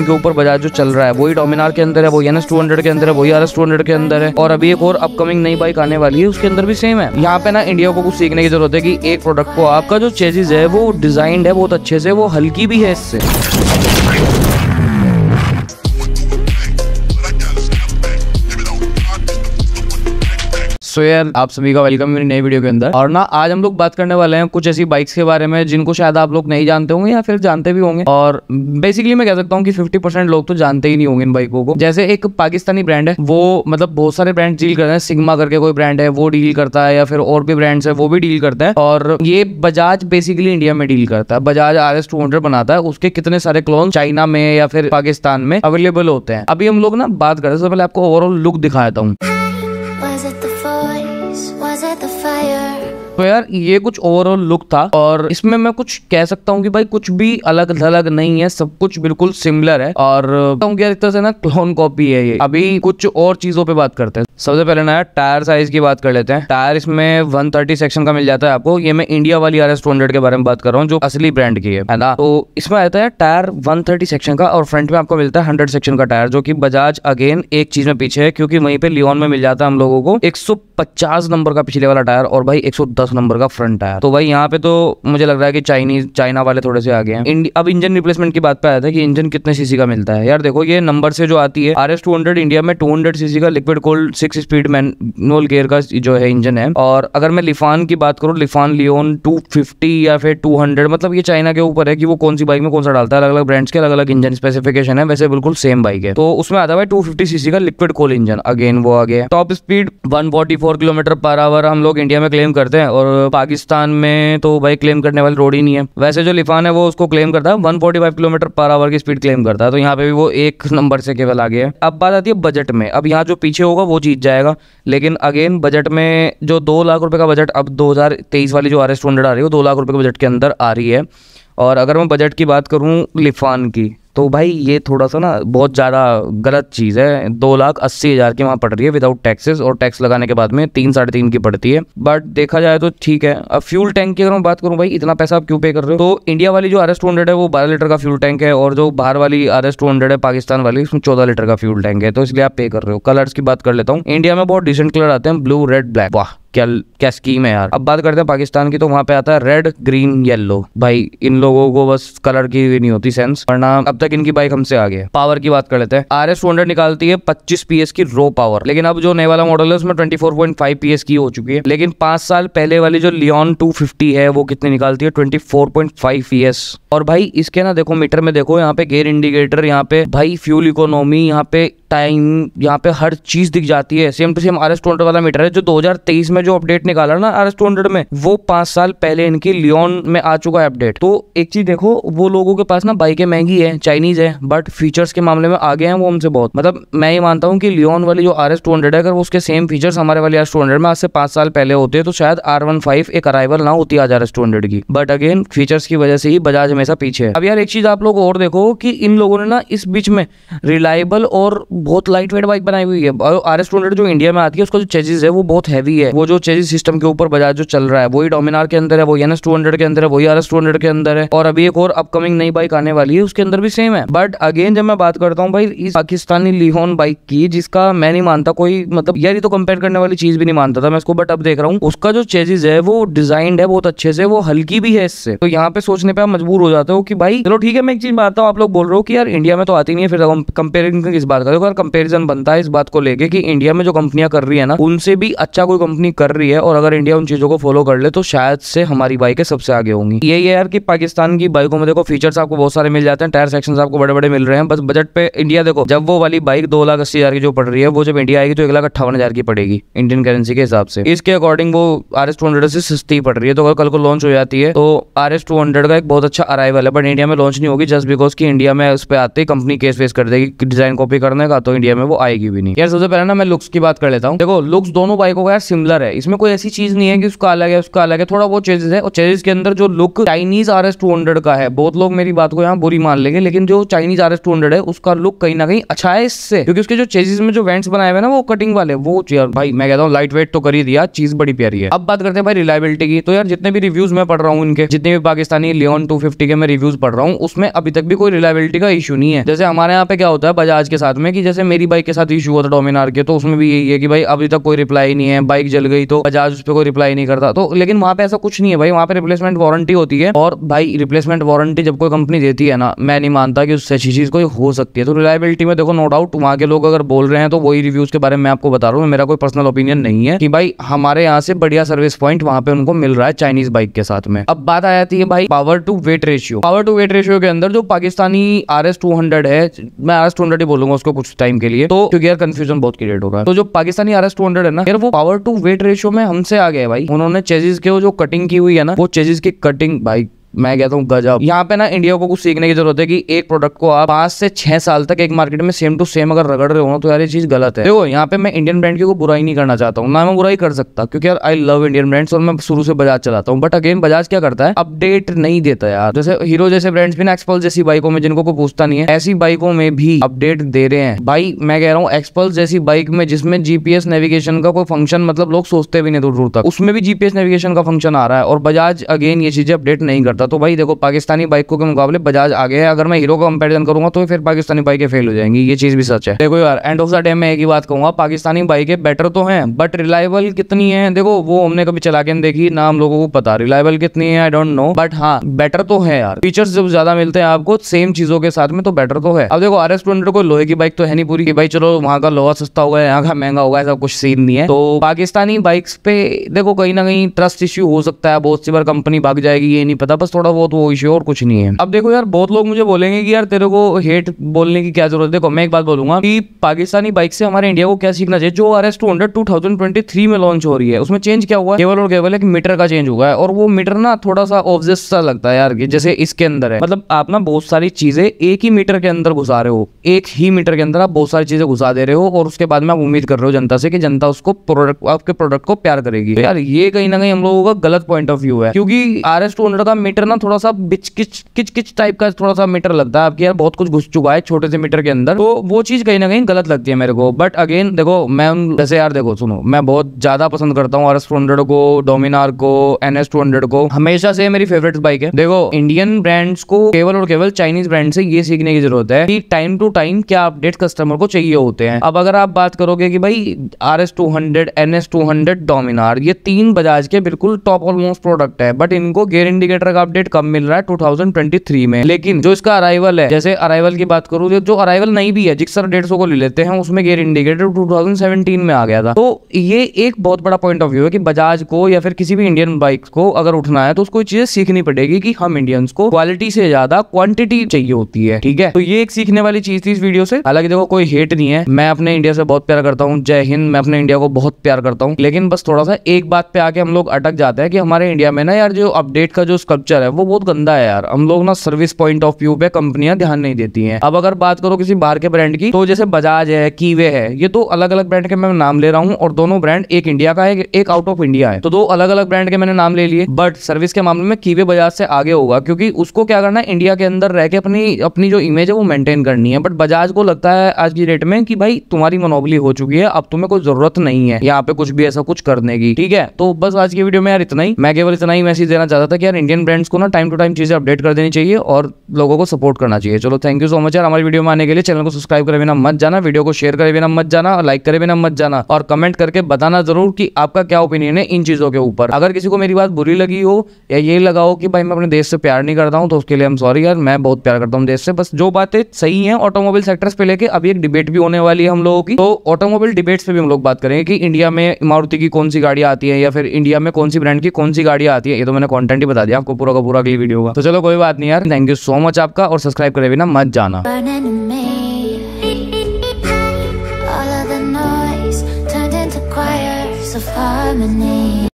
के ऊपर बजाज जो चल रहा है वही डोमिनार के अंदर है वही एन एस टू हंड्रेड के अंदर है वही आर एस टू हंड्रेड के अंदर है और अभी एक और अपकमिंग नई बाइक आने वाली है उसके अंदर भी सेम है यहाँ पे ना इंडिया को कुछ सीखने की जरूरत है की एक प्रोडक्ट को आपका जो चेजिज है वो डिजाइंड है बहुत अच्छे से वो हल्की भी है इससे सो यार आप सभी का वेलकम मेरी नई वीडियो के अंदर और ना आज हम लोग बात करने वाले हैं कुछ ऐसी बाइक्स के बारे में जिनको शायद आप लोग नहीं जानते होंगे या फिर जानते भी होंगे और बेसिकली मैं कह सकता हूँ कि 50% लोग तो जानते ही नहीं होंगे इन बाइकों को जैसे एक पाकिस्तानी ब्रांड है वो मतलब बहुत सारे ब्रांड डील करते हैं सिग्मा करके कोई ब्रांड है वो डील करता है या फिर और भी ब्रांड्स है वो भी डील करते हैं और ये बजाज बेसिकली इंडिया में डील करता है बजाज आर एस बनाता है उसके कितने सारे क्लोन चाइना में या फिर पाकिस्तान में अवेलेबल होते हैं अभी हम लोग ना बात करते सबसे पहले आपको ओवरऑल लुक दिखाता हूँ fire तो यार ये कुछ ओवरऑल लुक था और इसमें मैं कुछ कह सकता हूँ कि भाई कुछ भी अलग अलग नहीं है सब कुछ बिल्कुल सिमिलर है और यार एक तरह से ना क्लोन कॉपी है ये अभी कुछ और चीजों पे बात करते हैं सबसे पहले ना टायर साइज की बात कर लेते हैं टायर इसमें 130 सेक्शन का मिल जाता है आपको ये मैं इंडिया वाली आर एस के बारे में बात कर रहा हूँ जो असली ब्रांड की है ना तो इसमें आता है टायर थर्टी सेक्शन का और फ्रंट में आपको मिलता है हंड्रेड सेक्शन का टायर जो की बजाज अगेन एक चीज में पीछे है क्योंकि वहीं पे लियोन में मिल जाता है हम लोगों को पचास नंबर का पिछले वाला टायर और भाई 110 दस नंबर का फ्रंट टायर तो भाई यहाँ पे तो मुझे लग रहा है कि चाइनीज चाइना वाले थोड़े से आगे हैं अब इंजन रिप्लेसमेंट की बात पे आया था कि इंजन कितने सीसी का मिलता है यार देखो ये नंबर से जो आती है R S two hundred India में टू हंड्रेड सीसी का liquid cooled six speed manual gear का जो है इंजन है और अगर मैं लिफान की बात करूँ लिफान लियोन टू फिफ्टी या फिर टू हंड्रेड मतलब ये चाइना के ऊपर है कि वो कौन सी बाइक में कौन सा डालता है अलग अलग ब्रांड्स के अलग अलग इंजन स्पेसिफिकेशन है वैसे बिल्कुल सेम बाइक है तो उसमें आता है टू फिफ्टी सीसी का लिक्विड कोल इंजन अगेन वो आ गया top speed one forty four kilometre per hour हम लोग इंडिया में क्लेम करते हैं और पाकिस्तान में तो भाई क्लेम करने वाली रोड ही नहीं है वैसे जो लिफान है वो उसको क्लेम करता है one forty five kilometre per hour की स्पीड क्लेम करता है तो यहाँ पे भी वो एक नंबर से केवल आगे है अब बात आती है बजट में अब यहाँ जो पीछे होगा वो जीत जाएगा लेकिन अगेन बजट में जो दो लाख रुपये का बजट अब दो वाली जो आर एस आ रही है वो दो लाख रुपये के बजट के अंदर आ रही है और अगर मैं बजट की बात करूँ लिफान की तो भाई ये थोड़ा सा ना बहुत ज़्यादा गलत चीज़ है दो लाख अस्सी हज़ार की वहाँ पड़ रही है विदाउट टैक्सेस और टैक्स लगाने के बाद में तीन साढ़े तीन की पड़ती है बट देखा जाए तो ठीक है अब फ्यूल टैंक की अगर मैं बात करूँ भाई इतना पैसा आप क्यों पे कर रहे हो तो इंडिया वाली जो आर एस टू हंड्रेड है वो बारह लीटर का फ्यूल टैंक है और जो बाहर वाली आर एस टू हंड्रेड है पाकिस्तान वाली उसमें चौदह लीटर का फ्यूल टैंक है तो इसलिए आप पे कर रहे हो कलर्स की बात कर लेता हूँ इंडिया में बहुत डिसेंट कलर आते हैं ब्लू रेड ब्लैक वाह क्या क्या स्कीम है यार अब बात करते हैं पाकिस्तान की तो वहाँ पे आता है रेड ग्रीन येलो भाई इन लोगों को बस कलर की नहीं होती सेंस वरना अब तक इनकी बाइक हमसे आगे है पावर की बात कर लेते हैं आर एस निकालती है पच्चीस पीएस की रो पावर लेकिन अब जो नए वाला मॉडल है उसमें twenty four point five PS की हो चुकी है लेकिन पांच साल पहले वाली जो लियोन टू फिफ्टी है वो कितनी निकालती है twenty four point five PS और भाई इसके ना देखो मीटर में देखो यहाँ पे गेयर इंडिकेटर यहाँ पे भाई फ्यूल इकोनॉमी यहाँ पे टाइम यहाँ पे हर चीज़ दिख जाती है same to same R S two hundred वाला मीटर है जो 2023 में जो अपडेट निकाला ना आर एस टू हंड्रेड में वो पांच साल पहले इनकी लियोन में आ चुका है अपडेट तो एक चीज़ देखो वो लोगों के पास ना बाइकें महंगी है चाइनीज है बट फीचर्स के मामले में आगे हैं वो हमसे बहुत मतलब मैं ये मानता हूँ कि लियोन वाली जो आर एस टू हंड्रेड है अगर उसके सेम फीचर्स हमारे वाली आर एस टू हंड्रेड में आज से पांच साल पहले होते हैं तो शायद आर वन फाइव एक अराइवल ना होती आज आर एस टू हंड्रेड की बट अगेन फीचर्स की वजह से ही बजाज हमेशा पीछे है अब यार एक चीज़ आप लोग और देखो कि इन लोगों ने ना इस बीच में रिलायबल और बहुत लाइट वेट बाइक बनाई हुई है और आर एस जो इंडिया में आती है उसका जो चेजिस है वो बहुत हैवी है वो जो चेजिस सिस्टम के ऊपर बजाज जो चल रहा है वही डोमिनार के अंदर है वही एन एस के अंदर है वही आर एस के अंदर है और अभी एक और अपकमिंग नई बाइक आने वाली है उसके अंदर भी सेम है बट अगेन जब मैं बात करता हूँ भाई इस पाकिस्तानी लिहोन बाइक की जिसका मैं नहीं मानता कोई मतलब यार ही तो कंपेयर करने वाली चीज भी नहीं मानता था मैं इसको बट अब देख रहा हूँ उसका जो चेजिस है वो डिजाइंड है बहुत अच्छे से वो हल्की भी है इससे तो यहाँ पे सोचने पे आप मजबूर हो जाते हो कि भाई चलो ठीक है मैं एक चीज मानता हूँ आप लोग बोल रहे हो कि यार इंडिया में तो आती नहीं है फिर कंपेयरिंग किस बात करो बार कंपेरिजन बनता है इस बात को लेके कि इंडिया में जो कंपनियां कर रही है ना उनसे भी अच्छा कोई कंपनी कर रही है और अगर इंडिया उन चीजों को फॉलो कर ले तो शायद से हमारी बाइकें सबसे आगे होंगी यही है यार कि पाकिस्तान की बाइकों में देखो फीचर्स आपको बहुत सारे मिल जाते हैं टायर सेक्शन आपको बड़े बड़े मिल रहे हैं बस बजट पे इंडिया देखो जब वो वाली बाइक दो लाख अस्सी हजार की जो पड़ रही है वो जब इंडिया आएगी तो एक लाख अट्ठावन हजार की पड़ेगी इंडियन करेंसी के हिसाब से इसके अकॉर्डिंग वो आर एस टू हंड्रेड से सस्ती पड़ रही है तो अगर कल को लॉन्च हो जाती है तो आर एस टू हंड्रेड का एक बहुत अच्छा अराइवल है बट इंडिया में लॉन्च नहीं होगी जस्ट बिकॉज की इंडिया में उस पर आते ही कंपनी केस फेस कर देगी डिजाइन कॉपी करने का आता हूँ इंडिया में वो आएगी भी नहीं यार सबसे पहले ना मैं लुक्स की बात कर लेता हूँ देखो लुक्स दोनों बाइकों का यार सिमिलर है इसमें कोई ऐसी चीज नहीं है कि उसका अलग है उसका अलग है थोड़ा बहुत चेंजेस है और चेंजेस के अंदर जो look Chinese R S two hundred का है बहुत लोग मेरी बात को यहाँ बुरी मान लेंगे लेकिन जो Chinese R S two hundred है उसका लुक कहीं ना कहीं अच्छा है इससे क्योंकि उसके जो चेजेस में जो वेंट्स बनाए हुए ना वो कटिंग वाले वो चेयर तो भाई मैं कहता हूँ लाइट वेट तो कर ही दिया चीज बड़ी प्यारी है अब बात करते हैं भाई रिलायबिलिटी की तो यार जितने भी रिव्यूज मैं पढ़ रहा हूँ इनके जितने भी पाकिस्तानी लियोन टू फिफ्टी के मैं रिव्यूज पढ़ रहा हूँ उसमें अभी तक भी कोई रिलायबिलिटी का इशू नहीं है जैसे हमारे यहाँ पे क्या होता है बजाज के साथ में कि जैसे मेरी बाइक के साथ इशू हुआ था डोमिनार के तो उसमें भी यही है कि भाई अभी तक कोई रिप्लाई नहीं है बाइक जल गई तो बजाज उस पर कोई रिप्लाई नहीं करता तो लेकिन वहाँ पे ऐसा कुछ नहीं है भाई वहाँ पे रिप्लेसमेंट वारंटी होती है और भाई रिप्लेसमेंट वारंटी जब कोई कंपनी देती है ना मैं नहीं मानता कि उससे अच्छी चीज़ कोई हो सकती है तो रिलायबिलिटी में देखो नो डाउट वहाँ के लोग अगर बोल रहे हैं तो वही रिव्यूज के बारे में आपको बता रहा हूँ मेरा कोई पर्सनल ओपिनियन नहीं है कि भाई हमारे यहाँ से बढ़िया सर्विस पॉइंट वहाँ पे उनको मिल रहा है चाइनीज बाइक के साथ में अब बात आ जाती है भाई power to weight ratio power to weight ratio के अंदर जो Pakistani R S two hundred है मैं आर एस टू ही बोलूंगा उसको कुछ टाइम के लिए तो क्योंकि यार कंफ्यूजन बहुत क्रिएट होगा तो जो Pakistani R S two hundred है ना यार वो पावर टू वेट रेशियो में हमसे आ गया भाई उन्होंने चेजिस के जो कटिंग की हुई है ना वो चेजिस की कटिंग भाई मैं कहता हूँ गजब यहाँ पे ना इंडिया को कुछ सीखने की जरूरत है कि एक प्रोडक्ट को आप पांच से छह साल तक एक मार्केट में सेम टू सेम अगर रगड़ रहे हो तो यार ये चीज गलत है देखो यहाँ पे मैं इंडियन ब्रांड की को बुराई नहीं करना चाहता हूँ ना मैं बुराई कर सकता क्योंकि यार आई लव इंडियन ब्रांड्स और मैं शुरू से बजाज चलाता हूँ बट अगेन बजाज क्या करता है अपडेट नहीं देता यार जैसे हीरो जैसे ब्रांड्स भी ना एक्सपल जैसी बाइकों में जिनको को पूछता नहीं है ऐसी बाइकों में भी अपडेट दे रहे हैं भाई मैं कह रहा हूँ एक्सपल्स जैसी बाइक में जिसमें जीपीएस नेविगेशन का कोई फंक्शन मतलब लोग सोचते भी नहीं दूर दूर तक उसमें भी जीपीएस नेविगेशन का फंक्शन आ रहा है और बजाज अगेन ये चीजें अपडेट नहीं करता था तो भाई देखो पाकिस्तानी बाइक को के मुकाबले बजाज आगे है अगर मैं हीरो का कंपेरिजन करूंगा तो फिर पाकिस्तानी बाइकें फेल हो जाएंगी ये चीज़ भी सच है देखो यार एंड ऑफ द डे मैं एक ही बात कहूंगा पाकिस्तानी बाइकें बेटर तो हैं बट रिलायबल कितनी है देखो वो हमने कभी चला के देखी ना हम लोगों को पता रिलायबल कितनी है आई डोंट नो बट हाँ बेटर तो है यार फीचर्स जब ज्यादा मिलते हैं आपको सेम चीजों के साथ में तो बेटर तो है अब देखो आर एस को लोहे की बाइक तो है नहीं पूरी की भाई चलो वहाँ का लोहा सस्ता होगा यहाँ का महंगा होगा ऐसा कुछ सीन नहीं है तो पाकिस्तानी बाइक्स पे देखो कहीं ना कहीं ट्रस्ट इश्यू हो सकता है बहुत सी बार कंपनी भाग जाएगी ये नहीं पता बस थोड़ा बहुत वो इश्यू और कुछ नहीं है अब देखो यार बहुत लोग मुझे बोलेंगे कि यार तेरे को हेट बोलने की क्या जरूरत है देखो मैं एक बात बोलूंगा कि पाकिस्तानी बाइक से हमारे इंडिया को क्या सीखना चाहिए जो R S two hundred two thousand twenty three में लॉन्च हो रही है उसमें चेंज क्या हुआ केवल और केवल एक मीटर का चेंज हुआ है और वो मीटर ना थोड़ा सा ऑब्जेस्ट सा लगता है यार जैसे इसके अंदर है मतलब आप ना बहुत सारी चीजें एक ही मीटर के अंदर घुसा रहे हो एक ही मीटर के अंदर आप बहुत सारी चीजें घुसा दे रहे हो और उसके बाद में आप उम्मीद कर रहे हो जनता से कि जनता उसको प्रोडक्ट आपके प्रोडक्ट को प्यार करेगी तो यार ये कहीं ना कहीं हम लोगों का गलत पॉइंट ऑफ व्यू है क्योंकि आर एस टू हंड्रेड का मीटर मीटर ना थोड़ा सा बिच किच किच किच टाइप का थोड़ा सा मीटर लगता है आपके यार बहुत कुछ घुस चुका है छोटे से मीटर के अंदर तो वो चीज कहीं ना कहीं गलत लगती है मेरे को बट अगेन देखो मैं जैसे यार देखो सुनो मैं बहुत ज्यादा पसंद करता हूँ आर एस को डोमिनार को एन एस को हमेशा से मेरी फेवरेट बाइक है देखो इंडियन ब्रांड्स को केवल और केवल चाइनीज ब्रांड से ये सीखने की जरूरत है कि टाइम टू टाइम क्या अपडेट कस्टमर को चाहिए होते हैं अब अगर आप बात करोगे कि भाई R S two hundred N S two hundred Dominar ये तीन बजाज के बिल्कुल टॉप ऑलमोस्ट प्रोडक्ट है बट इनको गेयर इंडिकेटर का अपडेट कब मिल रहा है 2023 में लेकिन जो इसका अराइवल है जैसे अराइवल की बात करूँ जो अराइवल नहीं भी है जिक्सर डेढ़ को ले लेते हैं उसमें गेयर इंडिकेटर 2017 में आ गया था तो ये एक बहुत बड़ा पॉइंट ऑफ व्यू है कि बजाज को या फिर किसी भी इंडियन बाइक को अगर उठना है तो उसको चीजें सीखनी पड़ेगी कि हम इंडियंस को क्वालिटी से ज्यादा क्वांटिटी चाहिए होती है ठीक है तो ये एक सीखने वाली चीज थी इस वीडियो से हालांकि देखो कोई हेट नहीं है मैं अपने इंडिया से बहुत प्यार करता हूँ जय हिंद मैं अपने इंडिया को बहुत प्यार करता हूँ लेकिन बस थोड़ा सा एक बात पे आके हम लोग अटक जाते हैं कि हमारे इंडिया में ना यार जो अपडेट का जो स्कल्पचर कल्चर है वो बहुत गंदा है यार हम लोग ना सर्विस पॉइंट ऑफ व्यू पे कंपनियां ध्यान नहीं देती हैं अब अगर बात करो किसी बाहर के ब्रांड की तो जैसे बजाज है कीवे है ये तो अलग अलग ब्रांड के मैं नाम ले रहा हूँ और दोनों ब्रांड एक इंडिया का है एक आउट ऑफ इंडिया है तो दो अलग अलग ब्रांड के मैंने नाम ले लिए बट सर्विस के मामले में कीवे बजाज से आगे होगा क्योंकि उसको क्या करना है इंडिया के अंदर रह के अपनी अपनी जो इमेज है वो मेंटेन करनी है बट बजाज को लगता है आज की डेट में कि भाई तुम्हारी मनोबली हो चुकी है अब तुम्हें कोई जरूरत नहीं है यहाँ पे कुछ भी ऐसा कुछ करने की ठीक है तो बस आज की वीडियो में यार इतना ही मैं केवल इतना ही मैसेज देना चाहता था कि यार इंडियन ब्रांड फ्रेंड्स को ना टाइम टू टाइम चीज़ें अपडेट कर देनी चाहिए और लोगों को सपोर्ट करना चाहिए चलो थैंक यू सो मच यार हमारी वीडियो में आने के लिए चैनल को सब्सक्राइब करें बिना मत जाना वीडियो को शेयर करें बिना मत जाना और लाइक करें बिना मत जाना और कमेंट करके बताना जरूर कि आपका क्या ओपिनियन है इन चीज़ों के ऊपर अगर किसी को मेरी बात बुरी लगी हो या ये लगा हो कि भाई मैं अपने देश से प्यार नहीं करता हूँ तो उसके लिए हम सॉरी यार मैं बहुत प्यार करता हूँ देश से बस जो बातें सही हैं ऑटोमोबाइल सेक्टर्स पे लेके अभी एक डिबेट भी होने वाली है हम लोगों की तो ऑटोमोबाइल डिबेट्स पर भी हम लोग बात करेंगे कि इंडिया में इमारती की कौन सी गाड़ियाँ आती है या फिर इंडिया में कौन सी ब्रांड की कौन सी गाड़ियाँ आती है ये तो मैंने कॉन्टेंट ही बता दिया आपको पूरा का पूरा अगली वीडियो होगा तो चलो कोई बात नहीं यार थैंक यू सो मच आपका और सब्सक्राइब करे ना मत जाना